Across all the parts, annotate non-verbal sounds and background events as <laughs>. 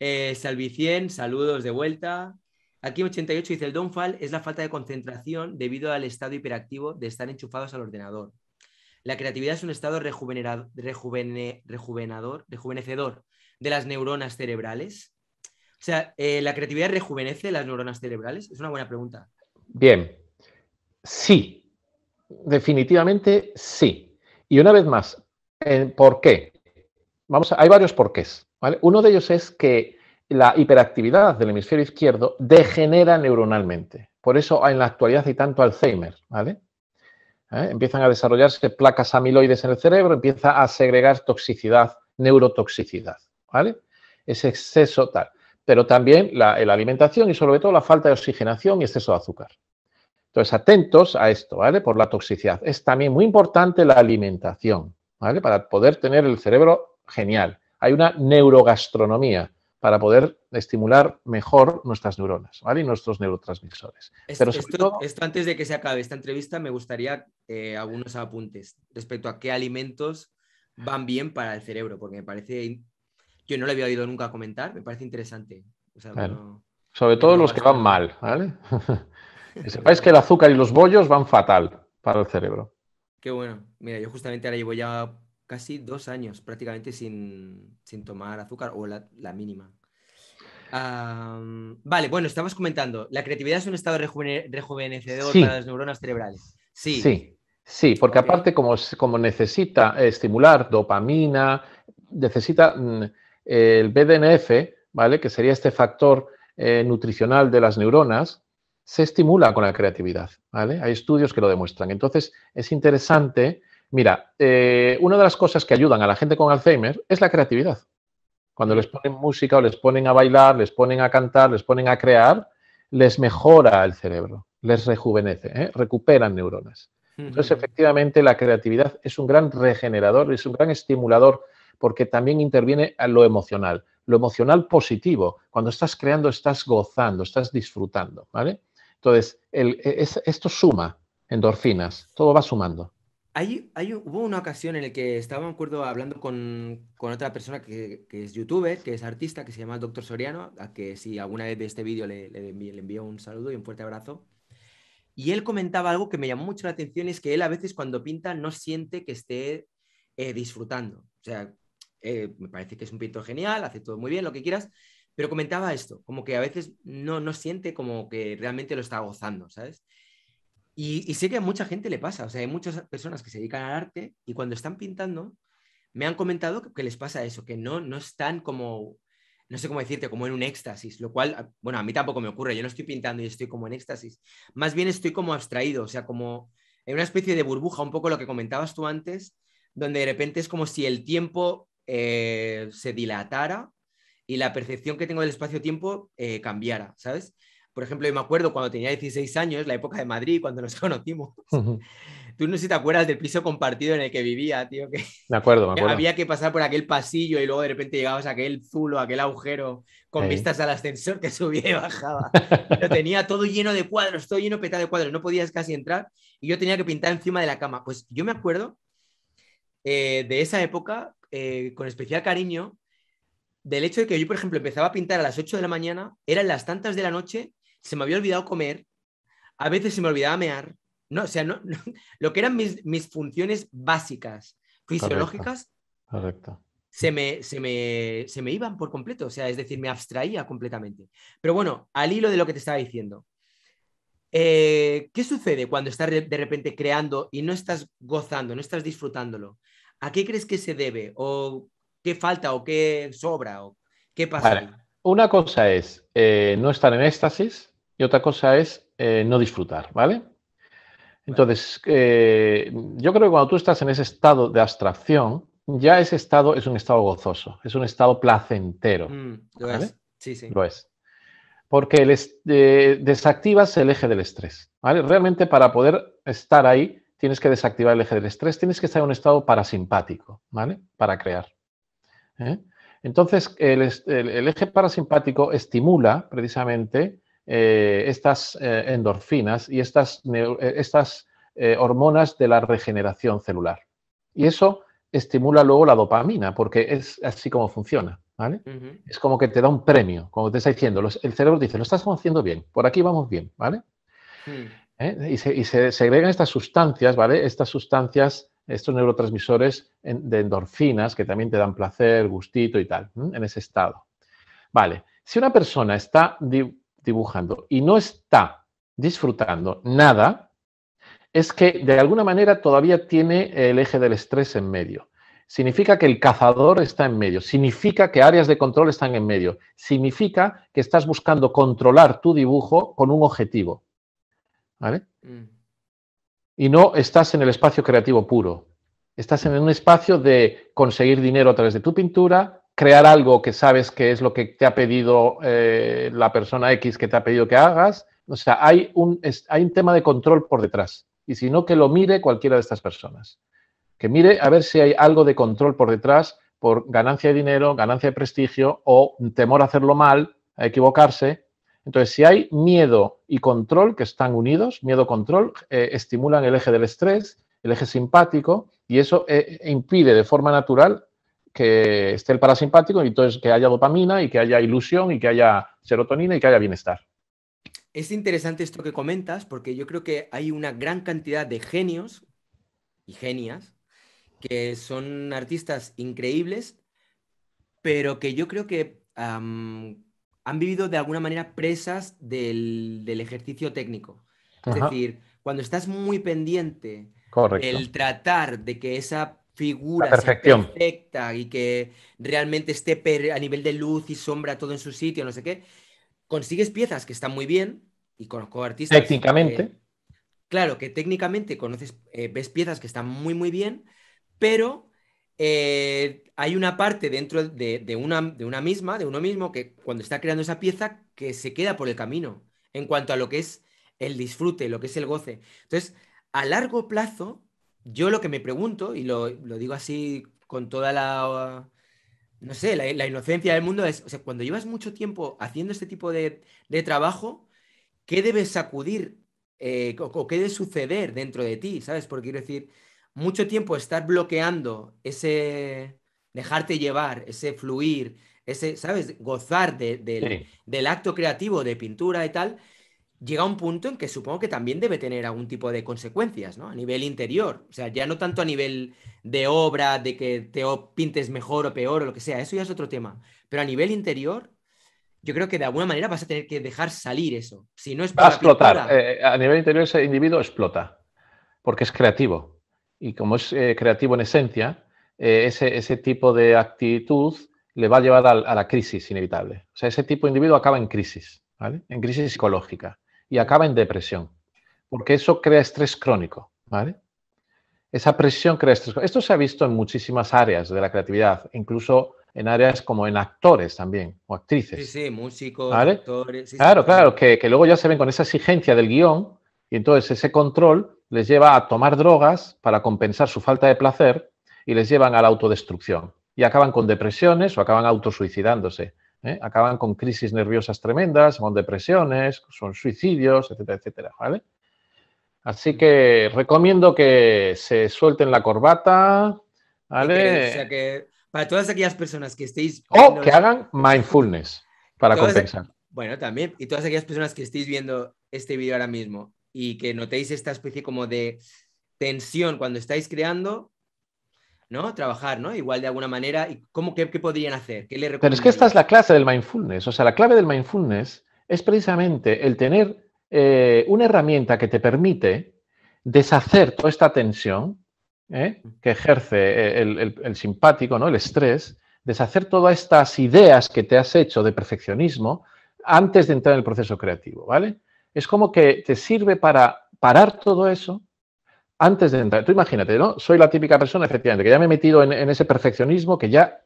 Eh, Salvicien, saludos de vuelta. Aquí 88 dice, el downfall es la falta de concentración debido al estado hiperactivo de estar enchufados al ordenador. La creatividad es un estado rejuvene, rejuvenecedor de las neuronas cerebrales. O sea, eh, ¿la creatividad rejuvenece las neuronas cerebrales? Es una buena pregunta. Bien, sí, definitivamente sí. Y una vez más, eh, ¿por qué? Vamos hay varios porqués. Uno de ellos es que la hiperactividad del hemisferio izquierdo degenera neuronalmente. Por eso en la actualidad hay tanto Alzheimer, ¿vale? ¿Eh? Empiezan a desarrollarse placas amiloides en el cerebro, empieza a segregar toxicidad, neurotoxicidad, ¿vale? Ese exceso tal. Pero también la, la alimentación y sobre todo la falta de oxigenación y exceso de azúcar. Entonces, atentos a esto, ¿vale? Por la toxicidad. Es también muy importante la alimentación, ¿vale? Para poder tener el cerebro genial hay una neurogastronomía para poder estimular mejor nuestras neuronas ¿vale? y nuestros neurotransmisores. Esto, antes de que se acabe esta entrevista, me gustaría eh, algunos apuntes respecto a qué alimentos van bien para el cerebro, porque me parece, yo no lo había oído nunca comentar, me parece interesante. Sobre todo los que van mal, ¿vale? <laughs> que sepáis que el azúcar y los bollos van fatal para el cerebro. Qué bueno. Mira, yo justamente ahora llevo ya casi dos años prácticamente sin, tomar azúcar o la, mínima. vale, bueno, estabas comentando, la creatividad es un estado rejuvenecedor para las neuronas cerebrales. Sí. Sí, sí porque aparte como, necesita estimular dopamina, necesita mm, el BDNF, ¿vale? Que sería este factor eh, nutricional de las neuronas, se estimula con la creatividad, Hay estudios que lo demuestran. Entonces, es interesante Mira, eh, una de las cosas que ayudan a la gente con Alzheimer es la creatividad. Cuando les mm. ponen música o les ponen a bailar, les ponen a cantar, les ponen a crear, les mejora el cerebro, les rejuvenece, ¿eh? recuperan neuronas. Entonces, efectivamente, la creatividad es un gran regenerador, es un gran estimulador, porque también interviene a lo emocional, lo emocional positivo. Cuando estás creando, estás gozando, estás disfrutando, ¿vale? Entonces, e, esto suma endorfinas, todo va sumando. Hay, hubo una ocasión en la que estaba, acuerdo, hablando con, otra persona que, es youtuber, que es artista, que se llama Doctor Soriano, a que si alguna vez de este vídeo le, envío, un saludo y un fuerte abrazo. Y él comentaba algo que me llamó mucho la atención, es que él a veces cuando pinta no siente que esté eh, disfrutando. O sea, eh, me parece que es un pintor genial, hace todo muy bien, lo que quieras, pero comentaba esto, como que a veces no, no siente como que realmente lo está gozando, ¿sabes? Y, sé que a mucha gente le pasa, o sea, hay muchas personas que se dedican al arte y cuando están pintando, me han comentado que, les pasa eso, que no, no están como, no sé cómo decirte, como en un éxtasis, lo cual, ah, bueno, a mí tampoco me ocurre, yo no estoy pintando y estoy como en éxtasis, más bien estoy como abstraído, o sea, como en una especie de burbuja, un poco lo que comentabas tú antes, donde de repente es como si el tiempo eh, se dilatara y la percepción que tengo del espacio-tiempo eh, cambiara, ¿sabes? Por ejemplo, yo me acuerdo cuando tenía 16 años, la época de Madrid, cuando nos <laughs> conocimos. Tú no sé si te acuerdas del piso compartido en el que vivía, tío. Que, me acuerdo, me <laughs> acuerdo. había que pasar por aquel pasillo y luego de repente llegabas a aquel zulo, aquel agujero, con vistas al ascensor que <laughs> subía y bajaba. Lo tenía todo lleno de cuadros, todo lleno petado de cuadros. No podías casi entrar y yo tenía que pintar encima de la cama. Pues yo me acuerdo eh, de esa época, eh, con especial cariño, del hecho de que yo, por ejemplo, empezaba a pintar a las 8 de la mañana, eran las tantas de la noche se me había olvidado comer, a veces se me olvidaba mear, no, o sea, no, <laughs> lo que eran mis, mis funciones básicas, fisiológicas, Se, me, se, me, iban por completo, o sea, es decir, me abstraía completamente. Pero bueno, al hilo de lo que te estaba diciendo, eh, ¿Qué sucede cuando estás de repente creando y no estás gozando, no estás disfrutándolo? ¿A qué crees que se debe? ¿O qué falta? ¿O qué sobra? ¿O qué pasa? Una cosa es eh, no estar en éxtasis y otra cosa es eh, no disfrutar, ¿vale? Entonces, eh, yo creo que cuando tú estás en ese estado de abstracción, ya ese estado es un estado gozoso, es un estado placentero. Mm, lo es. Sí, sí. Lo es. Porque eh, desactivas el eje del estrés, ¿vale? Realmente para poder estar ahí tienes que desactivar el eje del estrés, tienes que estar en un estado parasimpático, ¿vale? Para crear. Entonces, el eje parasimpático estimula precisamente eh, estas eh, endorfinas y estas, eh, estas hormonas de la regeneración celular. Y eso estimula luego la dopamina, porque es así como funciona. ¿vale? Es como que te da un premio, como te está diciendo, el cerebro dice, lo estás haciendo bien, por aquí vamos bien, ¿vale? Mm. Y, se, y se segregan estas sustancias, ¿vale? Estas sustancias estos neurotransmisores de endorfinas que también te dan placer, gustito y tal, en ese estado. Vale, si una persona está dibujando y no está disfrutando nada, es que de alguna manera todavía tiene el eje del estrés en medio. Significa que el cazador está en medio, significa que áreas de control están en medio, significa que estás buscando controlar tu dibujo con un objetivo. ¿Vale? Mm. Y no estás en el espacio creativo puro. Estás en un espacio de conseguir dinero a través de tu pintura, crear algo que sabes que es lo que te ha pedido eh, la persona X que te ha pedido que hagas. O sea, hay un, hay un tema de control por detrás. Y si no, que lo mire cualquiera de estas personas. Que mire a ver si hay algo de control por detrás por ganancia de dinero, ganancia de prestigio o temor a hacerlo mal, a equivocarse. Entonces, si hay miedo y control que están unidos, miedo-control, eh, estimulan el eje del estrés, el eje simpático, y eso eh, impide de forma natural que esté el parasimpático y entonces que haya dopamina y que haya ilusión y que haya serotonina y que haya bienestar. Es interesante esto que comentas porque yo creo que hay una gran cantidad de genios y genias que son artistas increíbles, pero que yo creo que han vivido de alguna manera presas del, ejercicio técnico. Es decir, cuando estás muy pendiente el tratar de que esa figura perfecta y que realmente esté a nivel de luz y sombra todo en su sitio, no sé qué, consigues piezas que están muy bien y conozco artistas. Técnicamente. claro, que técnicamente conoces, eh, ves piezas que están muy, muy bien, pero eh, hay una parte dentro de, una, de una misma, de uno mismo, que cuando está creando esa pieza, que se queda por el camino en cuanto a lo que es el disfrute, lo que es el goce. Entonces, a largo plazo, yo lo que me pregunto, y lo, lo digo así con toda la, no sé, la, inocencia del mundo, es, o sea, cuando llevas mucho tiempo haciendo este tipo de, de trabajo, ¿qué debes sacudir eh, o, qué debe suceder dentro de ti? ¿Sabes? Porque quiero decir, mucho tiempo estar bloqueando ese dejarte llevar, ese fluir, ese, ¿sabes? Gozar del, del acto creativo de pintura y tal llega un punto en que supongo que también debe tener algún tipo de consecuencias, ¿no? A nivel interior, o sea, ya no tanto a nivel de obra, de que te pintes mejor o peor o lo que sea, eso ya es otro tema, pero a nivel interior, yo creo que de alguna manera vas a tener que dejar salir eso. Si no es para Va a explotar, eh, a nivel interior ese individuo explota, porque es creativo, y como es eh, creativo en esencia, eh, ese, tipo de actitud le va a llevar a, a la crisis inevitable. O sea, ese tipo de individuo acaba en crisis, ¿vale? En crisis psicológica y acaba en depresión, porque eso crea estrés crónico, ¿vale? Esa presión crea estrés. Esto se ha visto en muchísimas áreas de la creatividad, incluso en áreas como en actores también, o actrices. Sí, sí, músicos, actores. claro, claro, que, que luego ya se ven con esa exigencia del guión y entonces ese control les lleva a tomar drogas para compensar su falta de placer y les llevan a la autodestrucción y acaban con depresiones o acaban autosuicidándose. ¿eh? acaban con crisis nerviosas tremendas, con depresiones, son suicidios, etcétera, etcétera, ¿vale? Así que recomiendo que se suelten la corbata, ¿vale? o sea que para todas aquellas personas que estéis... O que hagan mindfulness para compensar. Bueno, también. Y todas aquellas personas que estéis viendo este vídeo ahora mismo y que notéis esta especie como de tensión cuando estáis creando, ¿no? Trabajar, ¿no? Igual de alguna manera, ¿y cómo, qué, podrían hacer? ¿Qué le Pero es que esta es la clase del mindfulness, o sea, la clave del mindfulness es precisamente el tener eh, una herramienta que te permite deshacer toda esta tensión ¿eh? que ejerce eh, el, el, simpático, ¿no? el estrés, deshacer todas estas ideas que te has hecho de perfeccionismo antes de entrar en el proceso creativo, ¿vale? Es como que te sirve para parar todo eso antes de entrar, tú imagínate, ¿no? Soy la típica persona, efectivamente, que ya me he metido en, ese perfeccionismo, que ya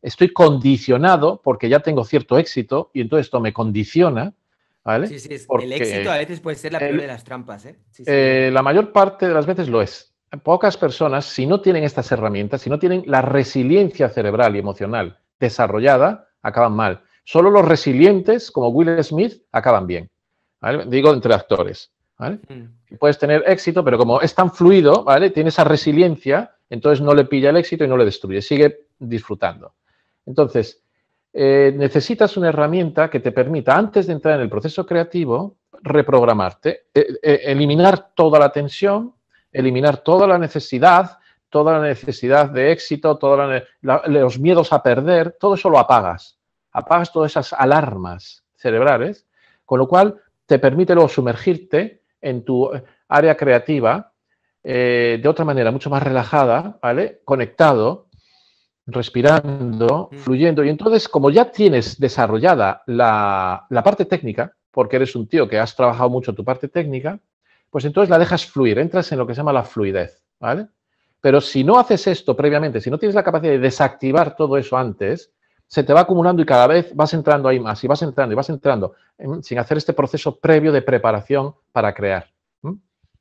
estoy condicionado porque ya tengo cierto éxito y entonces esto me condiciona. ¿Vale? Sí, sí, el éxito a veces puede ser la peor de las trampas. ¿eh? ¿eh? la mayor parte de las veces lo es. Pocas personas, si no tienen estas herramientas, si no tienen la resiliencia cerebral y emocional desarrollada, acaban mal. Solo los resilientes, como Will Smith, acaban bien. Digo, entre actores. ¿vale? Mm. Puedes tener éxito, pero como es tan fluido, ¿vale? Tiene esa resiliencia, entonces no le pilla el éxito y no le destruye, sigue disfrutando. Entonces, eh, necesitas una herramienta que te permita, antes de entrar en el proceso creativo, reprogramarte, e, e, eliminar toda la tensión, eliminar toda la necesidad, toda la necesidad de éxito, todos los miedos a perder, todo eso lo apagas. Apagas todas esas alarmas cerebrales, con lo cual te permite luego sumergirte en tu área creativa eh, de otra manera, mucho más relajada, ¿vale? Conectado, respirando, mm. fluyendo. Y entonces, como ya tienes desarrollada la, la parte técnica, porque eres un tío que has trabajado mucho tu parte técnica, pues entonces la dejas fluir, entras en lo que se llama la fluidez, ¿vale? Pero si no haces esto previamente, si no tienes la capacidad de desactivar todo eso antes, se te va acumulando y cada vez vas entrando ahí más y vas entrando y vas entrando sin hacer este proceso previo de preparación para crear.